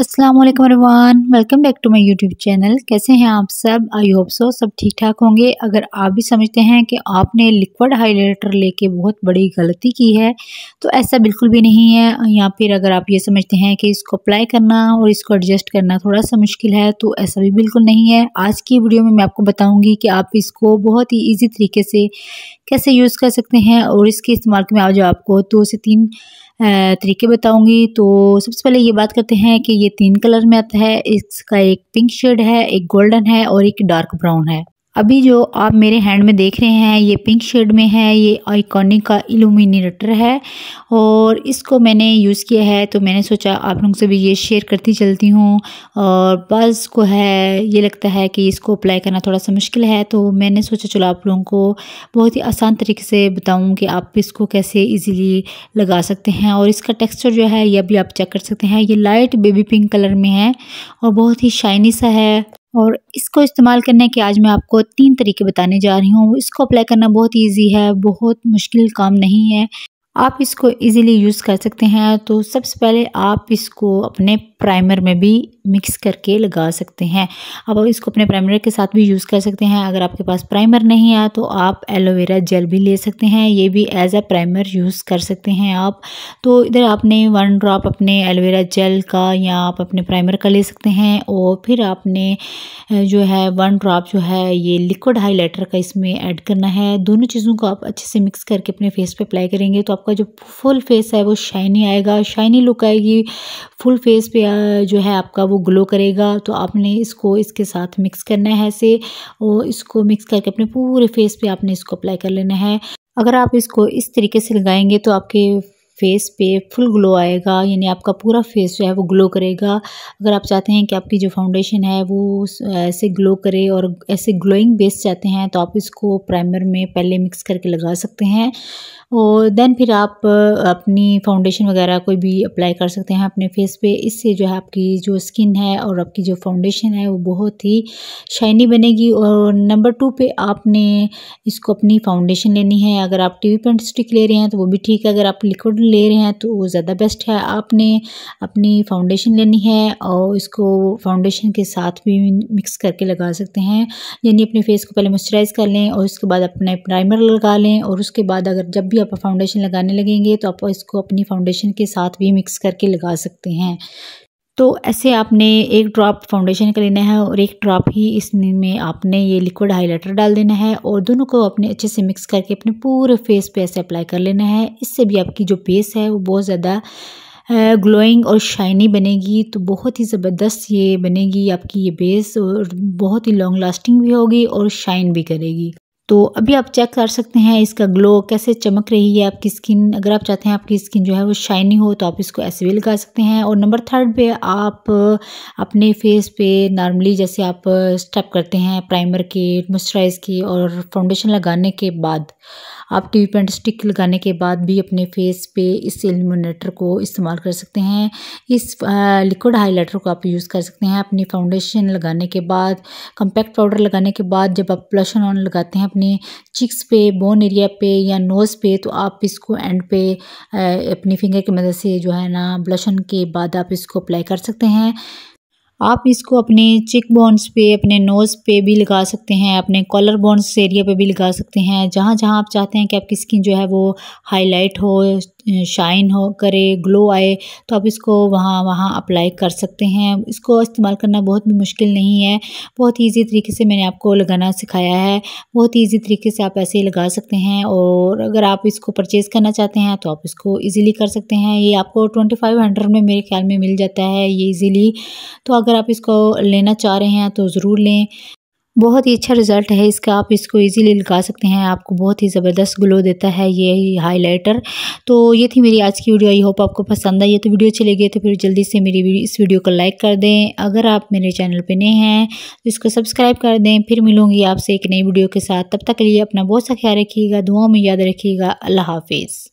Aslam everyone welcome back to my YouTube channel कैसे हैं आप सब आई होप सो सब ठीक ठाक होंगे अगर आप भी समझते हैं कि आपने लिक्विड हाइलाइटर लेके बहुत बड़ी गलती की है तो ऐसा बिल्कुल भी नहीं है या फिर अगर आप ये समझते हैं कि इसको अप्लाई करना और इसको एडजस्ट करना थोड़ा सा मुश्किल है तो ऐसा भी बिल्कुल नहीं है आज की वीडियो में मैं आपको बताऊँगी कि आप इसको बहुत ही ईजी तरीके से कैसे यूज़ कर सकते हैं और इसके इस्तेमाल के में आज आपको दो से तीन तरीके बताऊंगी तो सबसे पहले ये बात करते हैं कि ये तीन कलर में आता है इसका एक पिंक शेड है एक गोल्डन है और एक डार्क ब्राउन है अभी जो आप मेरे हैंड में देख रहे हैं ये पिंक शेड में है ये आइकॉनिक का इलूमिनेटर है और इसको मैंने यूज़ किया है तो मैंने सोचा आप लोगों से भी ये शेयर करती चलती हूँ और बस को है ये लगता है कि इसको अप्लाई करना थोड़ा सा मुश्किल है तो मैंने सोचा चलो आप लोगों को बहुत ही आसान तरीके से बताऊँ कि आप इसको कैसे इजीली लगा सकते हैं और इसका टेक्स्चर जो है ये अभी आप चेक कर सकते हैं ये लाइट बेबी पिंक कलर में है और बहुत ही शाइनी सा है और इसको इस्तेमाल करने के आज मैं आपको तीन तरीके बताने जा रही हूँ इसको अप्लाई करना बहुत ईजी है बहुत मुश्किल काम नहीं है आप इसको इजीली यूज़ कर सकते हैं तो सबसे पहले आप इसको अपने प्राइमर में भी मिक्स करके लगा सकते हैं अब आप इसको अपने प्राइमर के साथ भी यूज़ कर सकते हैं अगर आपके पास प्राइमर नहीं है तो आप एलोवेरा जेल भी ले सकते हैं ये भी एज अ प्राइमर यूज़ कर सकते हैं आप तो इधर आपने वन ड्रॉप अपने एलोवेरा जेल का या आप अपने प्राइमर का ले सकते हैं और फिर आपने जो है वन ड्रॉप जो है ये लिक्विड हाईलाइटर का इसमें ऐड करना है दोनों चीज़ों को आप अच्छे से मिक्स करके अपने फेस पर अप्लाई करेंगे तो आपको आपका जो फुल फेस है वो शाइनी आएगा शाइनी लुक आएगी फुल फेस पे जो है आपका वो ग्लो करेगा तो आपने इसको इसके साथ मिक्स करना है ऐसे और इसको मिक्स करके अपने पूरे फेस पे आपने इसको अप्लाई कर लेना है अगर आप इसको इस तरीके से लगाएंगे तो आपके फेस पे फुल ग्लो आएगा यानी आपका पूरा फेस जो है वो ग्लो करेगा अगर आप चाहते हैं कि आपकी जो फाउंडेशन है वो ऐसे ग्लो करे और ऐसे ग्लोइंग बेस चाहते हैं तो आप इसको प्राइमर में पहले मिक्स करके लगा सकते हैं और देन फिर आप अपनी फाउंडेशन वगैरह कोई भी अप्लाई कर सकते हैं अपने फेस पे इससे जो है आपकी जो स्किन है और आपकी जो फाउंडेशन है वो बहुत ही शाइनी बनेगी और नंबर टू पे आपने इसको अपनी फाउंडेशन लेनी है अगर आप टीवी पेंट स्टिक ले रहे हैं तो वो भी ठीक है अगर आप लिक्विड ले रहे हैं तो वो ज़्यादा बेस्ट है आपने अपनी फाउंडेशन लेनी है और इसको फाउंडेशन के साथ भी मिक्स करके लगा सकते हैं यानी अपने फेस को पहले मॉइस्चराइज़ कर लें और उसके बाद अपने प्राइमर लगा लें और उसके बाद अगर जब भी आप फाउंडेशन लगाने लगेंगे तो आप इसको अपनी फाउंडेशन के साथ भी मिक्स करके लगा सकते हैं तो ऐसे आपने एक ड्रॉप फाउंडेशन का लेना है और एक ड्रॉप ही इसमें आपने ये लिक्विड हाइलाइटर डाल देना है और दोनों को अपने अच्छे से मिक्स करके अपने पूरे फेस पे ऐसे अप्लाई कर लेना है इससे भी आपकी जो बेस है वो बहुत ज़्यादा ग्लोइंग और शाइनी बनेगी तो बहुत ही ज़बरदस्त ये बनेगी आपकी ये बेस और बहुत ही लॉन्ग लास्टिंग भी होगी और शाइन भी करेगी तो अभी आप चेक कर सकते हैं इसका ग्लो कैसे चमक रही है आपकी स्किन अगर आप चाहते हैं आपकी स्किन जो है वो शाइनी हो तो आप इसको ऐसे भी लगा सकते हैं और नंबर थर्ड पे आप अपने फेस पे नॉर्मली जैसे आप स्टेप करते हैं प्राइमर के मॉइस्चराइज की और फाउंडेशन लगाने के बाद आप टी पेंट स्टिक लगाने के बाद भी अपने फेस पे इस एलिमिनेटर को इस्तेमाल कर सकते हैं इस लिक्विड हाइलाइटर को आप यूज़ कर सकते हैं अपनी फाउंडेशन लगाने के बाद कंपैक्ट पाउडर लगाने के बाद जब आप प्लशन ऑन लगाते हैं अपने चिक्स पे बोन एरिया पे या नोज़ पे तो आप इसको एंड पे अपनी फिंगर की मदद से जो है ना ब्लशन के बाद आप इसको अप्लाई कर सकते हैं आप इसको अपने चिक बोन्स पे अपने नोज़ पे भी लगा सकते हैं अपने कॉलर बोन्स एरिया पे भी लगा सकते हैं जहाँ जहाँ आप चाहते हैं कि आपकी स्किन जो है वो हाईलाइट हो शाइन हो करे ग्लो आए तो आप इसको वहाँ वहाँ अप्लाई कर सकते हैं इसको इस्तेमाल करना बहुत भी मुश्किल नहीं है बहुत ईजी तरीके से मैंने आपको लगाना सिखाया है बहुत ईजी तरीके से आप ऐसे ही लगा सकते हैं और अगर आप इसको परचेज़ करना चाहते हैं तो आप इसको ईजिली कर सकते हैं ये आपको ट्वेंटी फाइव हंड्रेड में मेरे ख्याल में मिल जाता है ये ईज़िली तो अगर आप इसको लेना चाह रहे हैं तो ज़रूर लें बहुत ही अच्छा रिज़ल्ट है इसका आप इसको इजीली लगा सकते हैं आपको बहुत ही ज़बरदस्त ग्लो देता है ये हाइलाइटर तो ये थी मेरी आज की वीडियो आई होप आपको पसंद आई है तो वीडियो चली गई तो फिर जल्दी से मेरी इस वीडियो को लाइक कर दें अगर आप मेरे चैनल पर नए हैं तो इसको सब्सक्राइब कर दें फिर मिलूँगी आपसे एक नई वीडियो के साथ तब तक के लिए अपना बहुत सा ख्याल रखिएगा दुआओं में याद रखिएगा अल्लाह हाफिज़